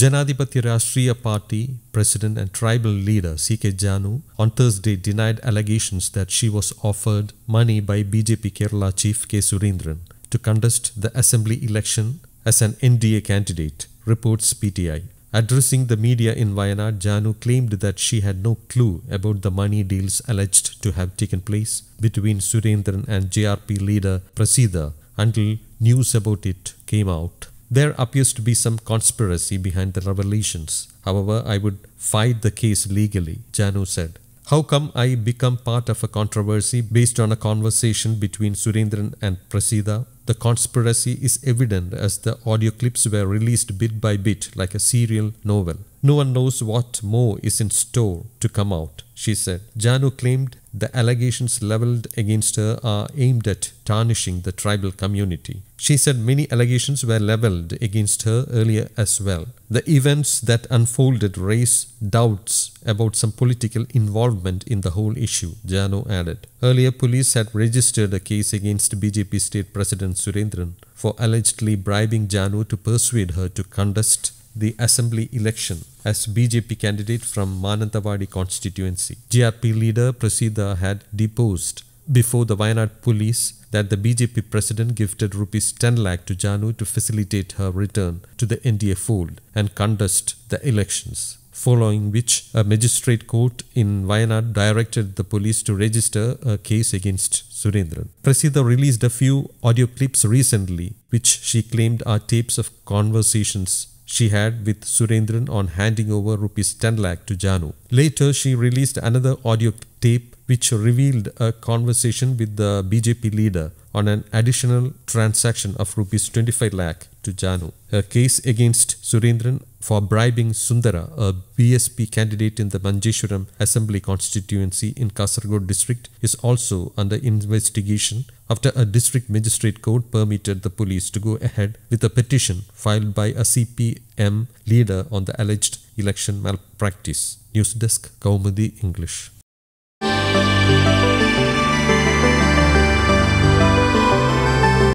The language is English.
Janadipati Rashtriya Party President and Tribal Leader C.K. Janu on Thursday denied allegations that she was offered money by BJP Kerala Chief K. Surendran to contest the assembly election as an NDA candidate, reports PTI. Addressing the media in Wayanad, Janu claimed that she had no clue about the money deals alleged to have taken place between Surendran and JRP leader Prasida until news about it came out there appears to be some conspiracy behind the revelations. However, I would fight the case legally, Janu said. How come I become part of a controversy based on a conversation between Surendran and Prasida? The conspiracy is evident as the audio clips were released bit by bit like a serial novel. No one knows what more is in store to come out she said. Janu claimed the allegations leveled against her are aimed at tarnishing the tribal community. She said many allegations were leveled against her earlier as well. The events that unfolded raise doubts about some political involvement in the whole issue, Jano added. Earlier, police had registered a case against BJP state president Surendran for allegedly bribing Janu to persuade her to contest the assembly election as BJP candidate from Manantavadi constituency. GRP leader Prasida had deposed before the Wayanad police that the BJP president gifted rupees 10 lakh to Janu to facilitate her return to the NDA fold and contest the elections. Following which, a magistrate court in Wayanad directed the police to register a case against Surendran. Prasida released a few audio clips recently, which she claimed are tapes of conversations she had with Surendran on handing over rupees 10 lakh to Janu. Later, she released another audio tape which revealed a conversation with the BJP leader on an additional transaction of rupees 25 lakh to Janu. Her case against Surendran for bribing Sundara, a BSP candidate in the Manjeshwaram Assembly constituency in Kasargod district, is also under investigation after a district magistrate court permitted the police to go ahead with a petition filed by a CPM leader on the alleged election malpractice. News Desk, Kaumadi English.